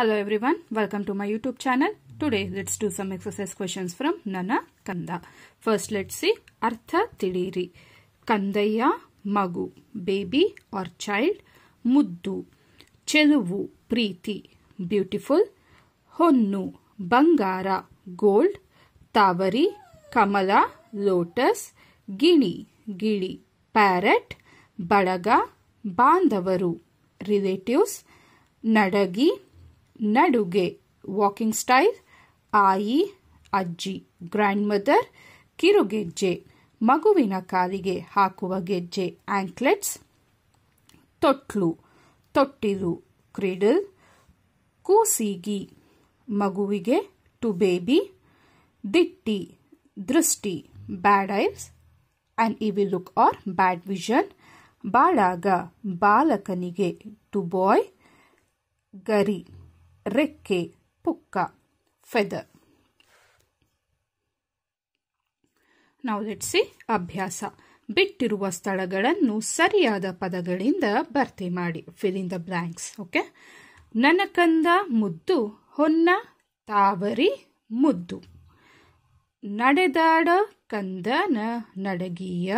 Hello everyone, welcome to my YouTube channel. Today let's do some exercise questions from Nana Kanda. First let's see Artha Tidiri. Kandaya Magu, baby or child. Muddu, Cheluvu, Preeti, beautiful. Honnu, Bangara, gold. Tavari, Kamala, lotus. Gini, Gili, parrot. Balaga, Bandavaru, relatives. Nadagi, नडुगे walking style आई अज्जी grand mother किरुगेज्जे मगुविन कालिगे हाकुव गेज्जे anklets तोट्लु तोट्टिलु क्रीडल कूसीगी मगुविगे टू बेबी दिट्टी दृष्टि bad eyes and evil look or bad vision बाड़ाग बालकनिगे टू बॉय गरी ರೆಕ್ಕೆ ಪುಕ್ಕ ಫೆದರ್ ನಾವು ಸಿ ಅಭ್ಯಾಸ ಬಿಟ್ಟಿರುವ ಸ್ಥಳಗಳನ್ನು ಸರಿಯಾದ ಪದಗಳಿಂದ ಭರ್ತಿ ಮಾಡಿ fill in the blanks okay ನನಕಂದ ಮುದ್ದು ಹೊನ್ನ ತಾವರಿ ಮುದ್ದು ನಡೆದಾಡ ಕಂದನ ನಡಗಿಯ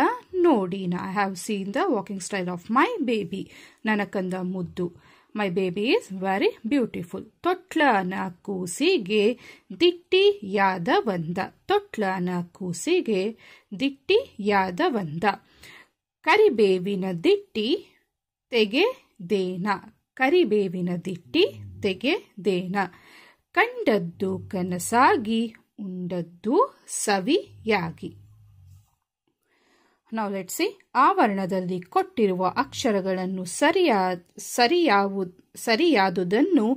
ನೋಡಿನ I have seen the walking style of my baby ನನಕಂದ ಮುದ್ದು my baby is very beautiful ತೊಟ್ಲನ ಕೂಸಿಗೆ ದಿಟ್ಟಿಯಾದವಂದ ತೊಟ್ಲನ ಕೂಸಿಗೆ ದಿಟ್ಟಿಯಾದವಂದ ಕರಿಬೇವಿನ ದಿಟ್ಟಿ ತೆಗೆದೇನ ಕರಿಬೇವಿನ ದಿಟ್ಟಿ ತೆಗೆದೇನ ಕಂಡದ್ದು ಕನಸಾಗಿ ಉಂಡದ್ದು ಸವಿಯಾಗಿ ನಾವು ಲೆಟ್ ಆವರಣದಲ್ಲಿ ಕೊಟ್ಟಿರುವ ಅಕ್ಷರಗಳನ್ನು ಸರಿಯಾ ಸರಿಯಾವು ಸರಿಯಾದುದನ್ನು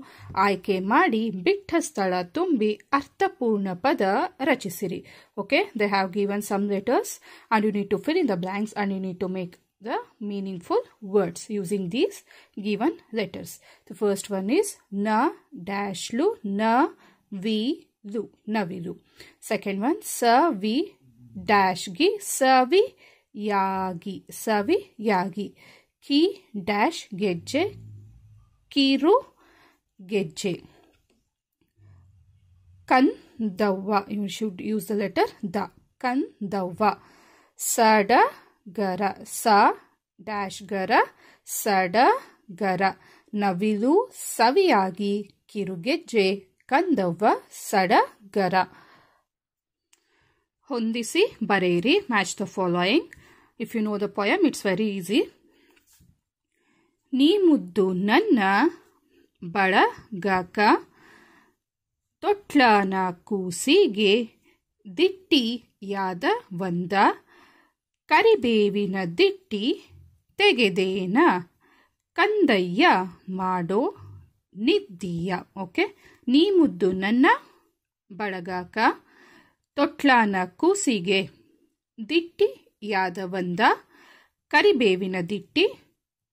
ಆಯ್ಕೆ ಮಾಡಿ ಬಿಟ್ಟ ಸ್ಥಳ ತುಂಬಿ ಅರ್ಥಪೂರ್ಣ ಪದ ರಚಿಸಿರಿ okay they have given some letters and you need to fill in the blanks and you need to make the meaningful words using these given letters the first one is ನ ಡ್ಯಾಶ್ ಲು ನ ವಿ ಲು ನವಿಲು second one ಸ ವಿ dash ಗಿ ಸ ವಿ ಯಾಗಿ ಸವಿ ಯಾಗಿ ಕಿ ಡ್ಯಾಶ್ ಗೆಜ್ಜೆ ಕಿರು ಗೆಜ್ಜೆ ಕನ್ ದವ್ವ you should use the letter ದ ಕನ್ ದವ್ವ ಸಡ ಗರ ಸ ಡ್ಯಾಶ್ ಗರ ಸಡ ಗರ ನವಿಲು ಸವಿಯಾಗಿ ಕಿರುಗೆಜ್ಜೆ ಕಂದವ್ವ ಸಡಗರ ಹೊಂದಿಸಿ ಬರೆಯಿರಿ match the following if you know the poem it's very easy ನೀ ಮುದ್ದು ನನ್ನ ಬಳಗಾಕ ತೊಟ್ಲನ ಕೂಸಿಗೆ ದಿಟ್ಟಿಯಾದ ಒಂದ ಕರಿಬೇವಿನ ದಿಟ್ಟಿ ತೆಗೆದೇನ ಕಂದಯ್ಯ ಮಾಡೋ ನಿದ್ದೀಯ ಓಕೆ ನೀ ಮುದ್ದು ನನ್ನ ಬಳಗಾಕ ತೊಟ್ಲಾನ ಕೂಸಿಗೆ ದಿಟ್ಟಿ ಯಾದವಂದ ಕರಿಬೇವಿನ ದಿಟ್ಟಿ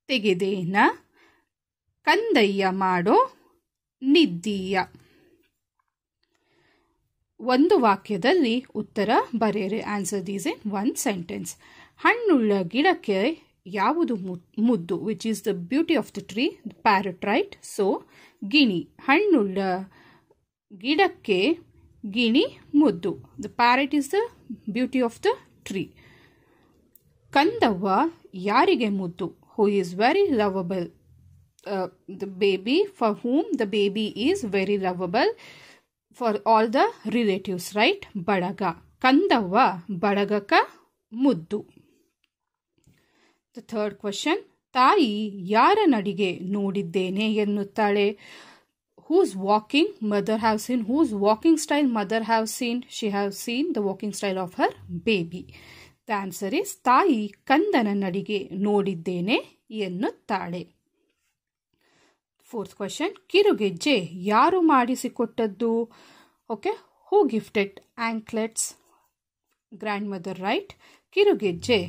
ತೆಗೆದೇನ ಕಂದಯ್ಯ ಮಾಡೋ ನಿದ್ದೀಯ ಒಂದು ವಾಕ್ಯದಲ್ಲಿ ಉತ್ತರ ಬರೆಯರೆ answer these in one sentence ಹಣ್ಣುಳ್ಳ ಗಿಡಕ್ಕೆ ಯಾವುದು ಮುದ್ದು which is the beauty of the tree parrot right so ಗಿಣಿ ಹಣ್ಣುಳ್ಳ ಗಿಡಕ್ಕೆ ಗಿಣಿ ಮುದ್ದು the parrot is the beauty of the tree ಕಂದವ್ವ ಯಾರಿಗೆ ಮುದ್ದು who is very lovable the baby for whom the baby is very lovable for all the relatives right ಬಡಗ ಕಂದವ್ವ ಬಡಗಕ ಮುದ್ದು The third question. ತಾಯಿ ಯಾರ ನಡಿಗೆ ನೋಡಿದ್ದೇನೆ ಎನ್ನುತ್ತಾಳೆ who's walking mother have seen who's walking style mother have seen she have seen the walking style of her baby answer is ತಾಯಿ ಕಂದನ ನಡಿಗೆ ನೋಡಿದ್ದೇನೆ ಎನ್ನುತ್ತಾಳೆ ಫೋರ್ತ್ ಕ್ವಶನ್ ಕಿರುಗೆಜ್ಜೆ ಯಾರು ಮಾಡಿಸಿಕೊಟ್ಟದ್ದು okay who gifted anklets grand mother right ಕಿರುಗೆಜ್ಜೆ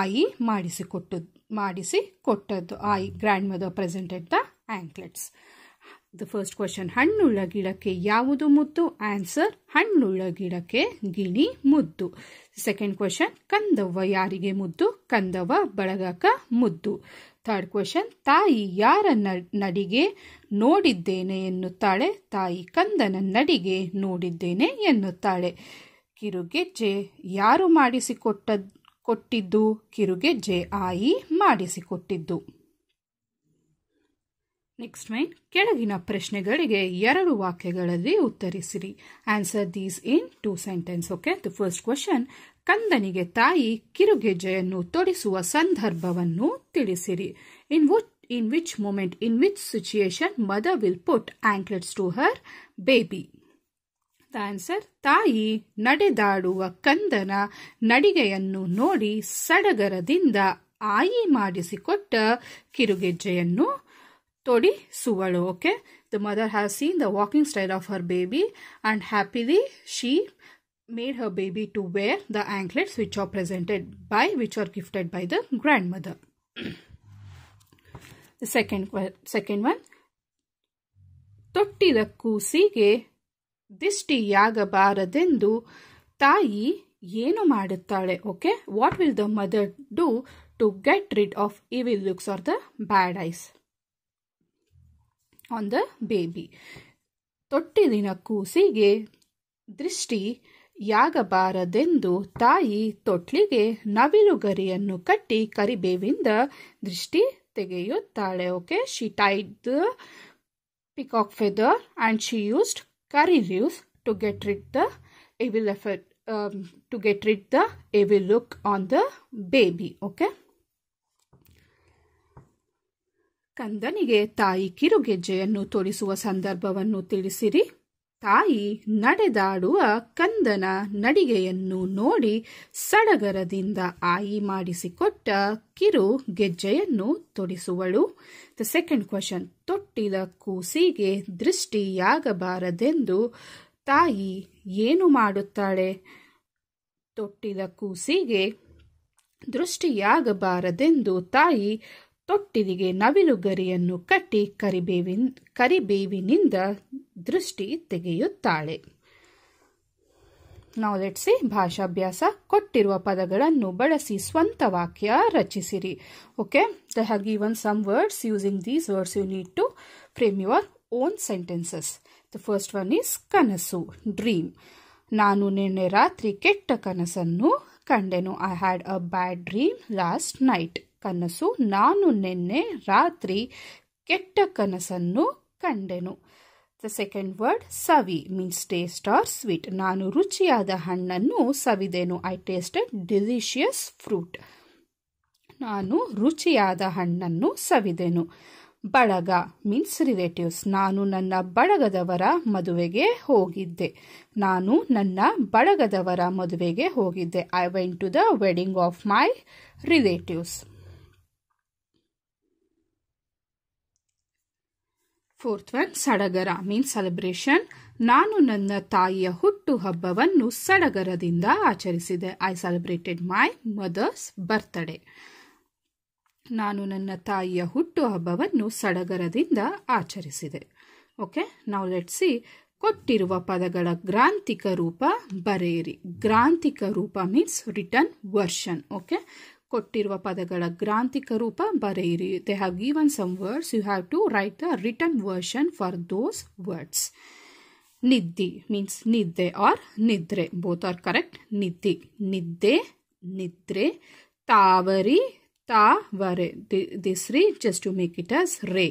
ಆಯಿ ಮಾಡಿಸಿಕೊಟ್ಟದ್ದು ಮಾಡಿಸಿ ಕೊಟ್ಟದ್ದು ಆಯಿ grand mother presented the anklets the first question ಹಣ್ಣುಳ್ಳ ಗಿಡಕ್ಕೆ ಯಾವುದು ಮುದ್ದು ಆನ್ಸರ್ ಹಣ್ಣುಳ್ಳ ಗಿಡಕ್ಕೆ ಗಿಣಿ ಮುದ್ದು ಸೆಕೆಂಡ್ ಕ್ವಶನ್ ಕಂದವ್ವ ಯಾರಿಗೆ ಮುದ್ದು ಕಂದವ ಬಳಗಕ ಮುದ್ದು ಥರ್ಡ್ ಕ್ವಶನ್ ತಾಯಿ ಯಾರ ನಡಿಗೆ ನೋಡಿದ್ದೇನೆ ಎನ್ನುತ್ತಾಳೆ ತಾಯಿ ಕಂದನ ನಡಿಗೆ ನೋಡಿದ್ದೇನೆ ಎನ್ನುತ್ತಾಳೆ ಕಿರುಗೆಜ್ಜೆ ಯಾರು ಮಾಡಿಸಿಕೊಟ್ಟ ಕೊಟ್ಟಿದ್ದು ಕಿರುಗೆಜ್ಜೆ ಆಯಿ ಮಾಡಿಸಿಕೊಟ್ಟಿದ್ದು ನೆಕ್ಸ್ಟ್ ಮೈನ್ ಕೆಳಗಿನ ಪ್ರಶ್ನೆಗಳಿಗೆ ಎರಡು ವಾಕ್ಯಗಳಲ್ಲಿ ಉತ್ತರಿಸಿರಿ answer these in two sentence okay the first question ಕಂದನಿಗೆ ತಾಯಿ ಕಿರುಗೆಜ್ಜೆಯನ್ನು ತೊಡಿಸುವ ಸಂದರ್ಭವನ್ನು ತಿಳಿಸಿರಿ in what in which moment in which situation mother will put anklets to her baby the answer ತಾಯಿ ನಡೆದಾಡುವ ಕಂದನ ನಡಿಗೆಯನ್ನು ನೋಡಿ ಸಡಗರದಿಂದ ಆಯಿ ಮಾಡಿಸಿಕೊಟ್ಟ ಕಿರುಗೆಜ್ಜೆಯನ್ನು Todi Suvalo. Okay. The mother has seen the walking style of her baby and happily she made her baby to wear the anklets which are presented by which are gifted by the grandmother. the second, second one. ತೊಟ್ಟಿದ ಕೂಸಿಗೆ ದಿಷ್ಟಿಯಾಗಬಾರದೆಂದು ತಾಯಿ ಏನು ಮಾಡುತ್ತಾಳೆ okay what will the mother do to get rid of evil looks or the bad eyes on the baby ತೊಟ್ಟಿಲಿನ ಕೂಸಿಗೆ ದೃಷ್ಟಿ ಯಾಗಬಾರದೆಂದು ತಾಯಿ ತೊಟ್ಲಿಗೆ ನವಿಲುಗರಿಯನ್ನು ಕಟ್ಟಿ ಕರಿಬೇವಿಂದ ದೃಷ್ಟಿ ತೆಗೆಯುತ್ತಾಳೆ okay she tied the peacock feather and she used curry leaves to get rid the evil effect to get rid the evil look on the baby okay ಕಂದನಿಗೆ ತಾಯಿ ಕಿರುಗೆಜ್ಜೆಯನ್ನು ತೋರಿಸುವ ಸಂದರ್ಭವನ್ನು ತಿಳಿಸಿರಿ ತಾಯಿ ನಡೆದಾಡುವ ಕಂದನ ನಡಿಗೆಯನ್ನು ನೋಡಿ ಸಡಗರದಿಂದ ಆಯಿ ಮಾಡಿಸಿಕೊಟ್ಟ ಕಿರು ಗೆಜ್ಜೆಯನ್ನು ತೊಡಿಸುವಳು ದ ಸೆಕೆಂಡ್ ಕ್ವಶನ್ ತೊಟ್ಟಿದ ಕೂಸಿಗೆ ದೃಷ್ಟಿಯಾಗಬಾರದೆಂದು ತಾಯಿ ಏನು ಮಾಡುತ್ತಾಳೆ ತೊಟ್ಟಿದ ಕೂಸಿಗೆ ದೃಷ್ಟಿಯಾಗಬಾರದೆಂದು ತಾಯಿ ನವಿಲು ನವಿಲುಗರಿಯನ್ನು ಕಟ್ಟಿ ಕರಿಬೇವಿನ ಕರಿಬೇವಿನಿಂದ ದೃಷ್ಟಿ ತೆಗೆಯುತ್ತಾಳೆ ನಾವು ಲೆಟ್ಸಿ ಭಾಷಾಭ್ಯಾಸ ಕೊಟ್ಟಿರುವ ಪದಗಳನ್ನು ಬಳಸಿ ಸ್ವಂತ ವಾಕ್ಯ ರಚಿಸಿರಿ okay they have given some words using these words you need to frame your own sentences the first one is ಕನಸು ಡ್ರೀಮ್ ನಾನು ನಿನ್ನೆ ರಾತ್ರಿ ಕೆಟ್ಟ ಕನಸನ್ನು ಕಂಡೆನು I had a bad dream last night ಕನಸು ನಾನು ನಿನ್ನೆ ರಾತ್ರಿ ಕೆಟ್ಟ ಕನಸನ್ನು ಕಂಡೆನು ದ ಸೆಕೆಂಡ್ ವರ್ಡ್ ಸವಿ ಮೀನ್ಸ್ ಟೇಸ್ಟ್ ಆರ್ ಸ್ವೀಟ್ ನಾನು ರುಚಿಯಾದ ಹಣ್ಣನ್ನು ಸವಿದೆನು ಐ ಟೇಸ್ಟೆಡ್ ಡಿಲಿಷಿಯಸ್ ಫ್ರೂಟ್ ನಾನು ರುಚಿಯಾದ ಹಣ್ಣನ್ನು ಸವಿದೆನು ಬಳಗ ಮೀನ್ಸ್ ರಿಲೇಟಿವ್ಸ್ ನಾನು ನನ್ನ ಬಳಗದವರ ಮದುವೆಗೆ ಹೋಗಿದ್ದೆ ನಾನು ನನ್ನ ಬಳಗದವರ ಮದುವೆಗೆ ಹೋಗಿದ್ದೆ I went to the wedding of my relatives fourth one ಸಡಗರ ಮೀನ್ ಸೆಲೆಬ್ರೇಷನ್ ನಾನು ನನ್ನ ತಾಯಿಯ ಹುಟ್ಟು ಹಬ್ಬವನ್ನು ಸಡಗರದಿಂದ ಆಚರಿಸಿದೆ I celebrated my mother's birthday ನಾನು ನನ್ನ ತಾಯಿಯ ಹುಟ್ಟು ಹಬ್ಬವನ್ನು ಸಡಗರದಿಂದ ಆಚರಿಸಿದೆ ಓಕೆ ನಾವು ಲೆಟ್ಸಿ ಕೊಟ್ಟಿರುವ ಪದಗಳ ಗ್ರಾಂತಿಕ ರೂಪ ಬರೆಯಿರಿ ಗ್ರಾಂಥಿಕ ರೂಪ ಮೀನ್ಸ್ ರಿಟರ್ನ್ ವರ್ಷನ್ ಓಕೆ कोटिरवा ಪದಗಳ ಗ್ರಾಂತಿಕ ರೂಪ ಬರೆಇರಿ they have given 썸 words you have to write the written version for those words ನಿద్ది ಮೀನ್ಸ್ ನಿದ್ದೆ ಆರ್ ನಿದ್ರೆ both are correct ನೀತಿ ನಿದ್ದೆ ನಿದ್ರೆ ತಾವರಿ ತಾವರೆ this r just to make it as रे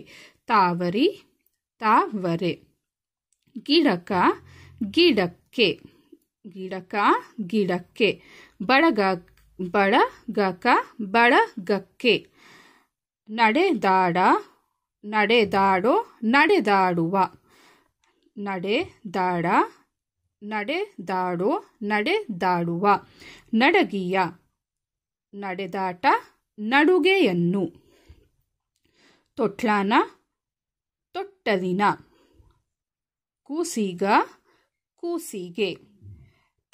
ತಾವರಿ ತಾವರೆ ಗಿಡಕ ಗಿಡಕ್ಕೆ ಗಿಡಕ ಗಿಡಕ್ಕೆ ಬಡಗ ಬಳಗಕ ಬಳಗಕ್ಕೆ ನಡೆದಾಡ ನಡೆದಾಡೋ ನಡೆದಾಡುವ ನಡೆದಾಡ ನಡೆದಾಡೋ ನಡೆದಾಡುವ ನಡಗಿಯ ನಡೆದಾಟ ನಡುಗೆಯನ್ನು ತೊಟ್ಲಾನ ತೊಟ್ಟಲಿನ ಕೂಸಿಗ ಕೂಸಿಗೆ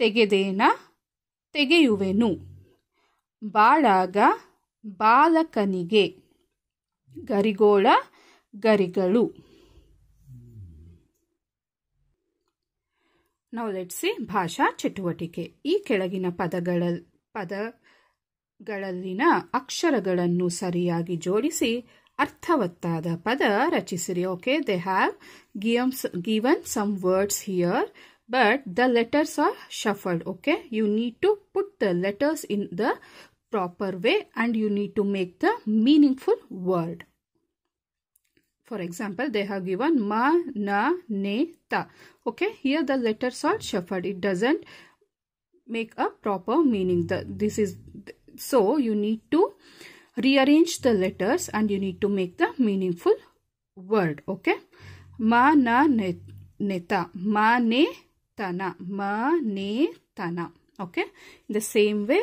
ತೆಗೆದೇನ ತೆಗೆಯುವೆನು ಬಾಳಾಗ ಬಾಲಕನಿಗೆ ಗರಿಗೋಳ ಗರಿಗಳು ನಾವು ಲೆಟ್ಸಿ ಭಾಷಾ ಚಟುವಟಿಕೆ ಈ ಕೆಳಗಿನ ಪದಗಳ ಪದಗಳಲ್ಲಿನ ಅಕ್ಷರಗಳನ್ನು ಸರಿಯಾಗಿ ಜೋಡಿಸಿ ಅರ್ಥವತ್ತಾದ ಪದ ರಚಿಸಿರಿ ಓಕೆ ದೇ ಹ್ಯಾವ್ ಗಿಯಮ್ಸ್ given some words here but the letters are shuffled okay you need to put the letters in the proper way and you need to make the meaningful word. For example, they have given ma, na, ne, ta. Okay, here the letters are shuffled. It doesn't make a proper meaning. The, this is so you need to rearrange the letters and you need to make the meaningful word. Okay, ma, na, ne, ne ta. Ma, ne, ta na. Ma, ne, ta na. Okay, in the same way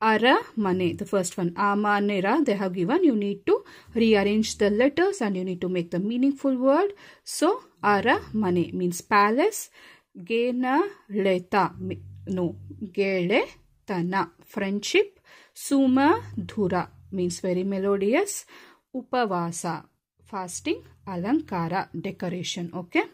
Ara mane, the first one, ama they have given. You need to rearrange the letters and you need to make the meaningful word. So, ara mane means palace. Gena leta, no, gele tana, friendship. Suma dhura means very melodious. Upavasa, fasting. Alankara, decoration. Okay.